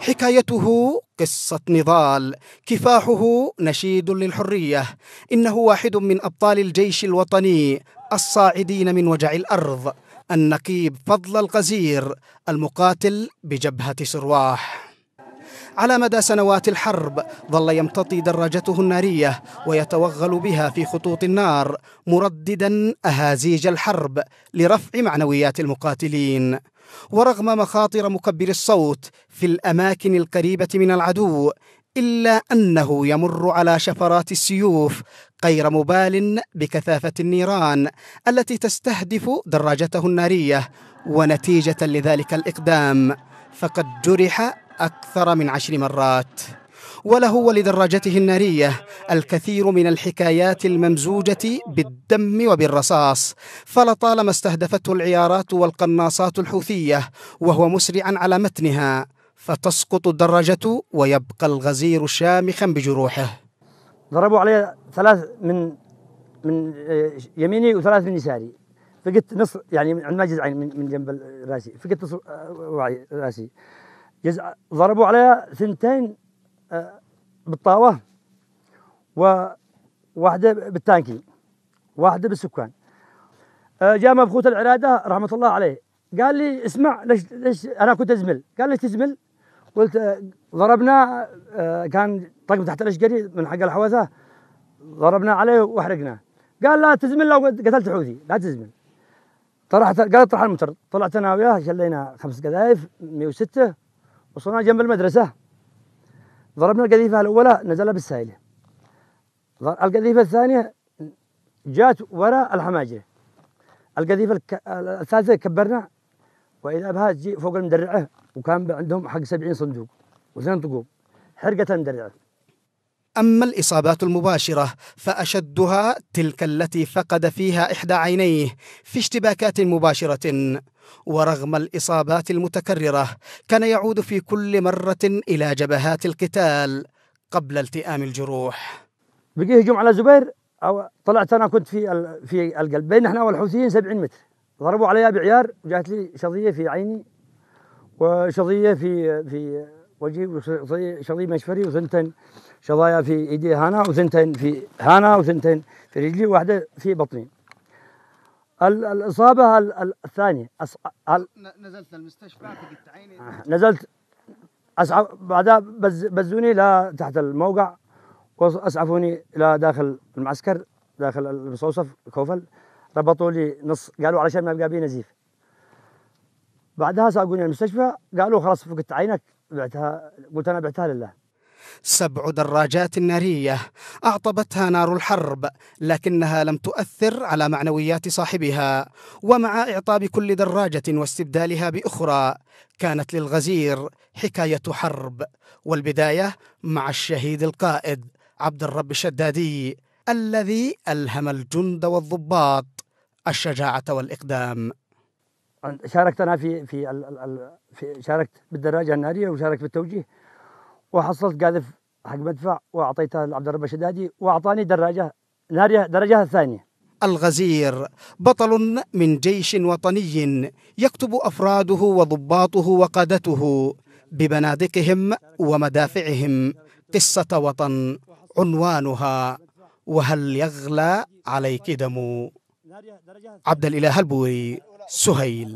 حكايته قصة نضال كفاحه نشيد للحرية إنه واحد من أبطال الجيش الوطني الصاعدين من وجع الأرض النقيب فضل القزير المقاتل بجبهة سرواح على مدى سنوات الحرب ظل يمتطي دراجته النارية ويتوغل بها في خطوط النار مرددا أهازيج الحرب لرفع معنويات المقاتلين ورغم مخاطر مكبر الصوت في الاماكن القريبه من العدو الا انه يمر على شفرات السيوف غير مبال بكثافه النيران التي تستهدف دراجته الناريه ونتيجه لذلك الاقدام فقد جرح اكثر من عشر مرات وله ولدراجته النارية الكثير من الحكايات الممزوجة بالدم وبالرصاص فلطالما استهدفته العيارات والقناصات الحوثية وهو مسرعا على متنها فتسقط الدراجة ويبقى الغزير شامخا بجروحه ضربوا علي ثلاث من من آه، يميني وثلاث من يساري فقدت نص يعني ما جزعين من من جنب راسي فقدت نص آه، راسي ضربوا علي ثنتين بالطاوه وواحده بالتانكي واحده بالسكان آه، جاء مبخوت العراده رحمه الله عليه قال لي اسمع ليش ليش انا كنت ازمل قال ليش تزمل قلت آه، ضربنا آه، كان طقم تحت الاشقري من حق الحوثه ضربنا عليه واحرقناه قال لا تزمل لو قتلت حوثي لا تزمل طرحت قال اطرح المتر طلعت انا وياه شلينا خمس قذايف 106 وصلنا جنب المدرسه ضربنا القذيفة الأولى نزل بالسائلة القذيفة الثانية جات وراء الحماجرة القذيفة الثالثة كبرنا وإذا بها تجي فوق المدرعة وكان عندهم حق 70 صندوق واثنين طقوق حرقت المدرعة أما الإصابات المباشرة فأشدها تلك التي فقد فيها إحدى عينيه في اشتباكات مباشرة ورغم الإصابات المتكررة كان يعود في كل مرة إلى جبهات القتال قبل التئام الجروح بقي هجوم على زبير أو طلعت أنا كنت في في القلب بين احنا والحوثيين 70 متر ضربوا علي بعيار وجات لي شظية في عيني وشظية في في وجهي شظي مشفري وثنتين شظايا في ايدي هنا وثنتين في هنا وثنتين في رجلي واحده في بطني الاصابه الثانيه أص... نزلت المستشفى نزلت اسعف بعدها بزوني لا تحت الموقع واسعفوني الى داخل المعسكر داخل المستوصف كوفل ربطوا لي نص قالوا علشان ما يبقى بي نزيف بعدها ساقوني المستشفى قالوا خلاص فقدت عينك بعتها قلت أنا بعتها لله سبع دراجات نارية أعطبتها نار الحرب لكنها لم تؤثر على معنويات صاحبها ومع إعطاب كل دراجة واستبدالها بأخرى كانت للغزير حكاية حرب والبداية مع الشهيد القائد عبد الرب الشدادي الذي ألهم الجند والضباط الشجاعة والإقدام شاركت انا في في, ال ال في شاركت بالدراجه الناريه وشاركت بالتوجيه وحصلت قاذف حق مدفع واعطيته لعبد الرب الشدادي واعطاني دراجه ناريه درجه الثانيه الغزير بطل من جيش وطني يكتب افراده وضباطه وقادته ببنادقهم ومدافعهم قصه وطن عنوانها وهل يغلى عليك دم cabdal ilaah halbuwey suhayl